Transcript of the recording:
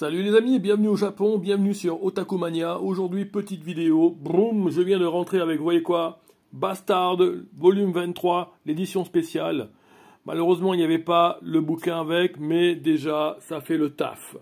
Salut les amis, bienvenue au Japon, bienvenue sur Otakumania. Aujourd'hui, petite vidéo. Broum, je viens de rentrer avec, vous voyez quoi Bastard, volume 23, l'édition spéciale. Malheureusement, il n'y avait pas le bouquin avec, mais déjà, ça fait le taf.